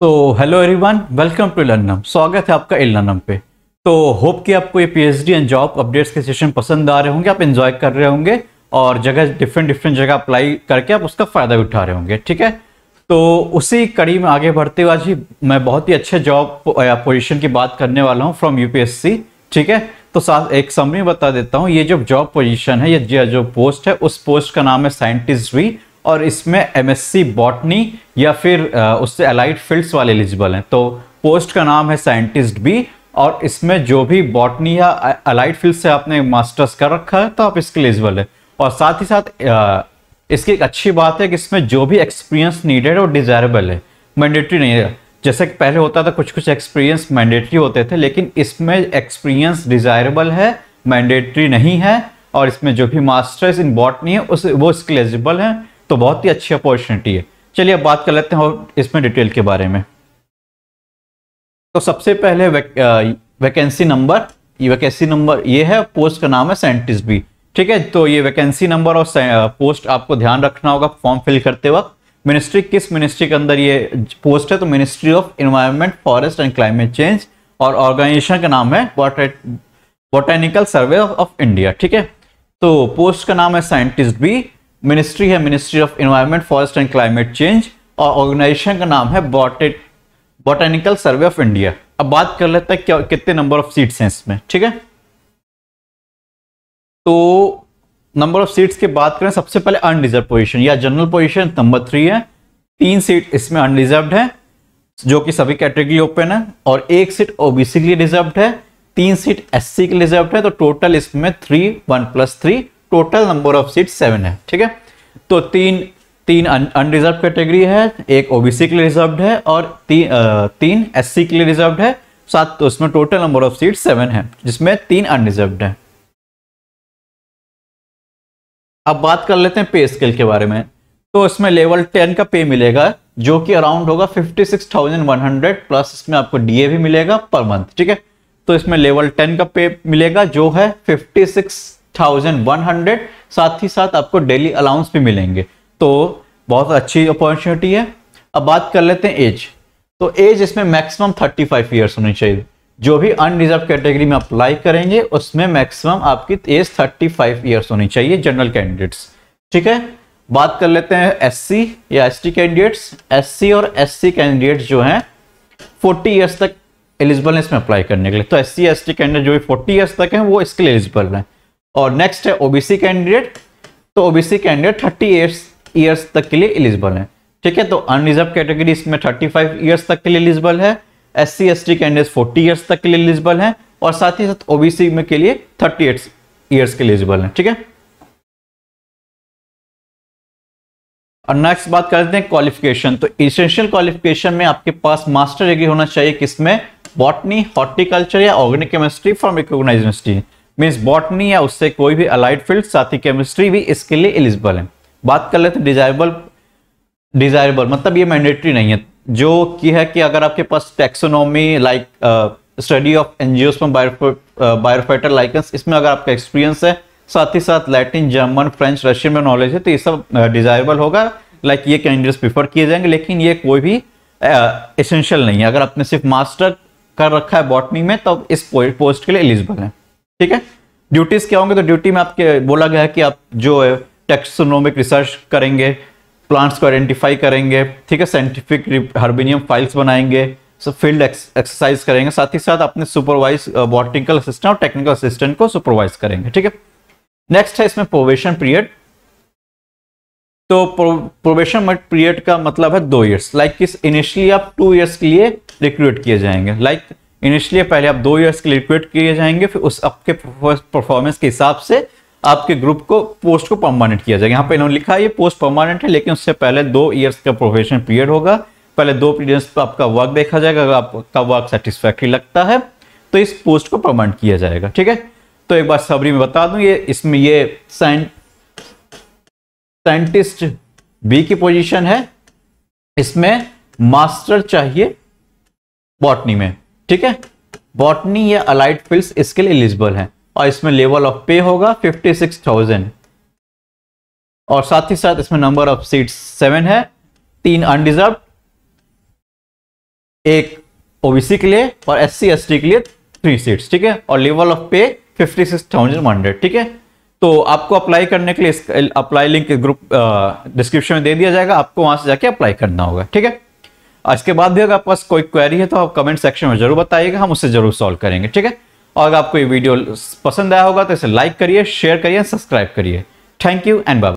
तो hello everyone welcome to Learnum स्वागत है आपका इलनम पे तो होप कि आपको ये पीएचडी एंड जॉब अपडेट्स के सेशन पसंद आ रहे होंगे आप एंजॉय कर रहे होंगे और जगह डिफरेंट डिफरेंट जगह अप्लाई करके आप उसका फ़ायदा उठा रहे होंगे ठीक है तो उसी कड़ी में आगे बढ़ते हुए आज ही मैं बहुत ही अच्छे जॉब पोजिशन की बात करने वाला हूँ फ्रॉम यूपीएससी ठीक है तो साथ एक समरी बता देता हूँ ये जो जॉब पोजिशन है ये जो पोस्ट है उस पोस्ट का नाम है साइंटिस्ट भी और इसमें एम एस बॉटनी या फिर उससे अलाइड फील्ड्स वाले एलिजिबल हैं तो पोस्ट का नाम है साइंटिस्ट भी और इसमें जो भी बॉटनी या अलाइड फील्ड से आपने मास्टर्स कर रखा है तो आप इसके एलिजिबल है और साथ ही साथ इसकी एक अच्छी बात है कि इसमें जो भी एक्सपीरियंस नीडेड है वो डिजायरेबल है मैंडेटरी नहीं है जैसे कि पहले होता था कुछ कुछ एक्सपीरियंस मैंडेटरी होते थे लेकिन इसमें एक्सपीरियंस डिजायरेबल है मैंडेटरी नहीं है और इसमें जो भी मास्टर्स इन बॉटनी है उस वो इसके एलिजिबल हैं तो बहुत ही अच्छी अपॉर्चुनिटी है चलिए अब बात कर लेते हैं इसमें डिटेल के बारे में तो सबसे पहले वैकेंसी नंबर ये वैकेंसी नंबर ये है पोस्ट का नाम है साइंटिस्ट बी ठीक है तो ये वैकेंसी नंबर और पोस्ट आपको ध्यान रखना होगा फॉर्म फिल करते वक्त मिनिस्ट्री किस मिनिस्ट्री के अंदर ये पोस्ट है तो ministry of environment forest and climate change और ऑर्गेनाइजेशन का नाम है बॉटेनिकल सर्वे ऑफ इंडिया ठीक है तो पोस्ट का नाम है साइंटिस्ट बी मिनिस्ट्री है ministry of environment forest and climate change और ऑर्गेनाइजेशन का नाम है बॉटेट बॉटेनिकल सर्वे ऑफ इंडिया अब बात कर लेते हैं क्या कितने नंबर ऑफ सीट्स हैं इसमें ठीक है तो नंबर ऑफ सीट्स की बात करें सबसे पहले अनरिजर्व पोजिशन या जनरल पोजिशन नंबर थ्री है तीन सीट इसमें अनरिजर्व है जो कि सभी कैटेगरी ओपन है और एक सीट ओबीसी के लिए रिजर्व है तीन सीट एससी के लिए रिजर्व है तो टोटल इसमें three one plus three total number of seat seven है ठीक है तो तीन तीन अनरिजर्व कैटेगरी है एक ओबीसी के लिए रिजर्व है और ती, आ, तीन एस सी के लिए रिजर्व है सात तो उसमें total number of seat seven है जिसमें तीन अनरिजर्व है अब बात कर लेते हैं पे स्केल के बारे में तो इसमें लेवल टेन का पे मिलेगा जो कि अराउंड होगा fifty six thousand one hundred plus इसमें आपको डीए भी मिलेगा पर मंथ ठीक है तो इसमें लेवल टेन का पे मिलेगा जो है fifty six thousand one hundred साथ ही साथ आपको डेली अलाउंस भी मिलेंगे तो बहुत अच्छी अपॉर्चुनिटी है अब बात कर लेते हैं एज तो एज इसमें मैक्सिमम थर्टी फाइव ईयर्स होनी चाहिए जो भी अनरिजर्व कैटेगरी में अप्लाई करेंगे उसमें मैक्सिमम आपकी एज थर्टी फाइव ईयर्स होनी चाहिए जनरल कैंडिडेट्स ठीक है बात कर लेते हैं एससी या एसटी कैंडिडेट्स एससी और एससी कैंडिडेट्स जो हैं 40 ईयर्स तक एलिजिबल है इसमें अप्लाई करने के लिए तो S C S T candidate जो भी फोर्टी ईयर्स तक हैं वो इसके लिए एलिजिबल हैं और नेक्स्ट है ओबीसी कैंडिडेट तो ओबीसी कैंडिडेट थर्टी ईयर्स तक के लिए एलिजिबल है ठीक है तो अनरिजर्व कैटेगरी इसमें 35 ईयर्स तक के लिए एलिजिबल है S C S T candidate forty years तक के लिए एलिजिबल है और साथ ही साथ ओबीसी में के लिए थर्टी एट ईयर्स के लिए एलिजिबल है ठीक है और नेक्स्ट बात करते हैं क्वालिफिकेशन तो इसेंशियल क्वालिफिकेशन में आपके पास मास्टर डिग्री होना चाहिए किसमें बॉटनी हॉर्टिकल्चर या organic chemistry from recognise institute means botany या उससे कोई भी अलाइड फील्ड साथ ही केमिस्ट्री भी इसके लिए एलिजिबल है बात कर लेते हैं डिजायरेबल डिजायरेबल मतलब ये मैंडेटरी नहीं है जो कि है कि अगर आपके पास टेक्सोनॉमी लाइक स्टडी ऑफ एनजीओस में बायोफाइटर लाइकेंस इसमें अगर आपका एक्सपीरियंस है साथ ही साथ लैटिन जर्मन फ्रेंच रशियन में नॉलेज है तो ये सब डिजायरेबल uh, होगा लाइक ये कैंडिडेट्स प्रीफर किए जाएंगे लेकिन ये कोई भी एसेंशियल uh, नहीं है अगर आपने सिर्फ मास्टर कर रखा है बॉटनी में तो इस पोस्ट के लिए एलिजिबल है ठीक है ड्यूटीज क्या होंगे तो ड्यूटी में आपके बोला गया है कि आप जो है टेक्सोनोमिक रिसर्च करेंगे प्लांट्स को आइडेंटिफाई करेंगे ठीक है साइंटिफिक हार्बिनियम फाइल्स बनाएंगे सो फील्ड एक्सरसाइज करेंगे साथ ही साथ अपने सुपरवाइज बॉटिकल असिस्टेंट और टेक्निकल असिस्टेंट को सुपरवाइज करेंगे ठीक है नेक्स्ट है इसमें प्रोवेशन पीरियड तो प्रोवेशन पीरियड का मतलब है दो ईयर्स लाइक किस इनिशियली आप टू ईयर्स के लिए रिक्रूट किए जाएंगे लाइक like, इनिशियली पहले आप दो ईयर्स के लिए रिक्रूट किए जाएंगे फिर उस आपके परफॉर्मेंस के हिसाब से आपके ग्रुप को पोस्ट को परमानेंट किया जाएगा यहाँ पे इन्होंने लिखा है ये पोस्ट परमानेंट है लेकिन उससे पहले दो ईयर्स का प्रोफेशन पीरियड होगा पहले दो पीरियड्स पर आपका वर्क देखा जाएगा अगर आपका वर्क सेटिस्फैक्ट्री लगता है तो इस पोस्ट को परमानेंट किया जाएगा ठीक है तो एक बार सबरी में बता दूं ये इसमें ये साइंटिस्ट बी की पोजीशन है इसमें मास्टर चाहिए बॉटनी में ठीक है बॉटनी या अलाइड फिल्स इसके लिए एलिजिबल है और इसमें लेवल ऑफ पे होगा फिफ्टी सिक्स थाउजेंड और साथ ही साथ इसमें नंबर ऑफ सीट सेवन है तीन अनडिजर्व एक ओबीसी के लिए और एस सी एस टी के लिए थ्री सीट्स ठीक है और level of pay fifty six thousand hundred ठीक है तो आपको अप्लाई करने के लिए अप्लाई लिंक ग्रुप डिस्क्रिप्शन में दे दिया जाएगा आपको वहां से जाके अप्लाई करना होगा ठीक है इसके बाद भी अगर आपके पास कोई क्वेरी है तो आप कमेंट सेक्शन में जरूर बताइएगा हम उससे जरूर सॉल्व करेंगे ठीक है और अगर आपको ये वीडियो पसंद आया होगा तो इसे लाइक करिए शेयर करिए सब्सक्राइब करिए थैंक यू एंड बाय